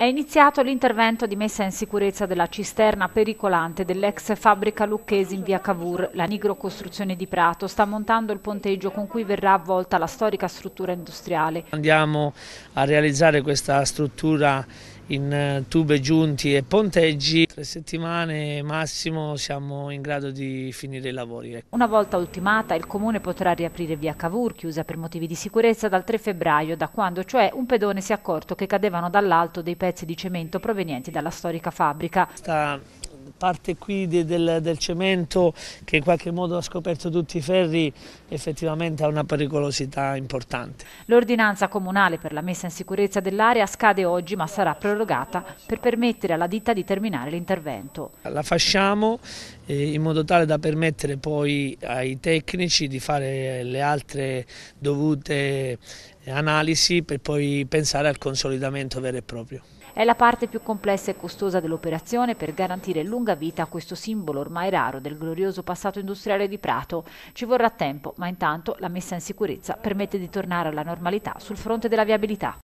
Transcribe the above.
È iniziato l'intervento di messa in sicurezza della cisterna pericolante dell'ex fabbrica lucchese in via Cavour. La Nigro Costruzione di Prato sta montando il ponteggio con cui verrà avvolta la storica struttura industriale. Andiamo a realizzare questa struttura in eh, tube giunti e ponteggi. Tre settimane massimo siamo in grado di finire i lavori. Ecco. Una volta ultimata il comune potrà riaprire via Cavour, chiusa per motivi di sicurezza dal 3 febbraio, da quando cioè un pedone si è accorto che cadevano dall'alto dei pezzi di cemento provenienti dalla storica fabbrica. Sta parte qui de, del, del, cemento che in qualche modo ha scoperto tutti i ferri effettivamente ha una pericolosità importante. L'ordinanza comunale per la messa in sicurezza dell'area scade oggi ma sarà prorogata per permettere alla ditta di terminare l'intervento. La fasciamo eh, in modo tale da permettere poi ai tecnici di fare le altre dovute analisi per poi pensare al consolidamento vero e proprio. È la parte più complessa e costosa dell'operazione per garantire lunga vita a questo simbolo ormai raro del glorioso passato industriale di Prato. Ci vorrà tempo, ma intanto la messa in sicurezza permette di tornare alla normalità sul fronte della viabilità.